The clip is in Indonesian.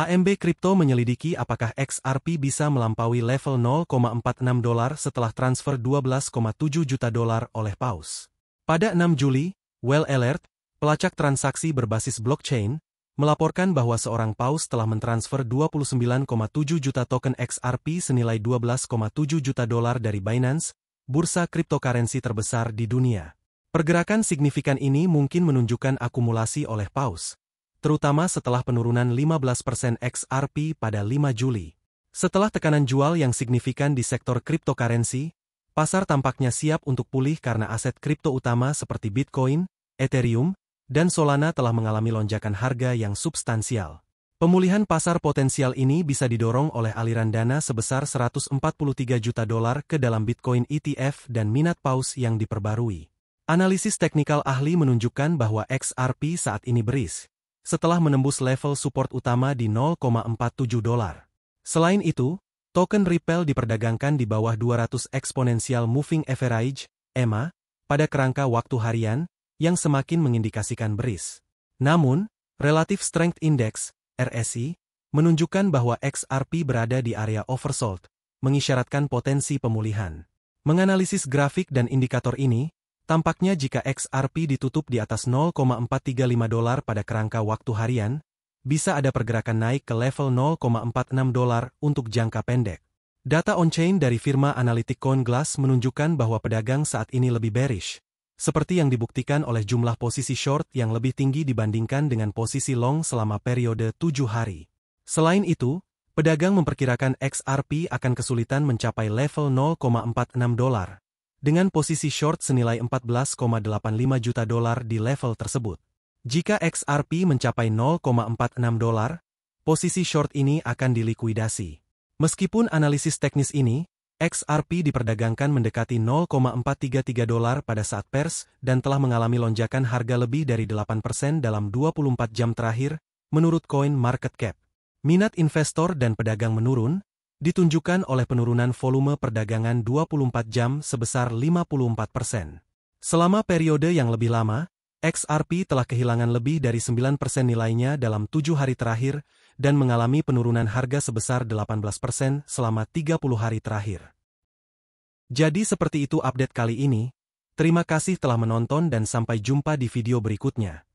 AMB Crypto menyelidiki apakah XRP bisa melampaui level 0,46 dolar setelah transfer 12,7 juta dolar oleh Paus. Pada 6 Juli, Well Alert, pelacak transaksi berbasis blockchain, melaporkan bahwa seorang Paus telah mentransfer 29,7 juta token XRP senilai 12,7 juta dolar dari Binance, bursa cryptocurrency terbesar di dunia. Pergerakan signifikan ini mungkin menunjukkan akumulasi oleh Paus terutama setelah penurunan 15% XRP pada 5 Juli. Setelah tekanan jual yang signifikan di sektor cryptocurrency, pasar tampaknya siap untuk pulih karena aset kripto utama seperti Bitcoin, Ethereum, dan Solana telah mengalami lonjakan harga yang substansial. Pemulihan pasar potensial ini bisa didorong oleh aliran dana sebesar 143 juta dolar ke dalam Bitcoin ETF dan minat paus yang diperbarui. Analisis teknikal ahli menunjukkan bahwa XRP saat ini beris, setelah menembus level support utama di 0,47 dolar. Selain itu, token Ripple diperdagangkan di bawah 200 eksponensial Moving Average, EMA, pada kerangka waktu harian, yang semakin mengindikasikan beris. Namun, Relative Strength Index, RSI, menunjukkan bahwa XRP berada di area oversold, mengisyaratkan potensi pemulihan. Menganalisis grafik dan indikator ini, Tampaknya jika XRP ditutup di atas 0,435 dolar pada kerangka waktu harian, bisa ada pergerakan naik ke level 0,46 dolar untuk jangka pendek. Data on-chain dari firma analitik CoinGlass menunjukkan bahwa pedagang saat ini lebih bearish, seperti yang dibuktikan oleh jumlah posisi short yang lebih tinggi dibandingkan dengan posisi long selama periode 7 hari. Selain itu, pedagang memperkirakan XRP akan kesulitan mencapai level 0,46 dolar dengan posisi short senilai 14,85 juta dolar di level tersebut. Jika XRP mencapai 0,46 dolar, posisi short ini akan dilikuidasi. Meskipun analisis teknis ini, XRP diperdagangkan mendekati 0,433 dolar pada saat pers dan telah mengalami lonjakan harga lebih dari 8% dalam 24 jam terakhir, menurut Coin Market Cap. Minat investor dan pedagang menurun, ditunjukkan oleh penurunan volume perdagangan 24 jam sebesar 54 persen. Selama periode yang lebih lama, XRP telah kehilangan lebih dari 9 persen nilainya dalam tujuh hari terakhir dan mengalami penurunan harga sebesar 18 persen selama 30 hari terakhir. Jadi seperti itu update kali ini, terima kasih telah menonton dan sampai jumpa di video berikutnya.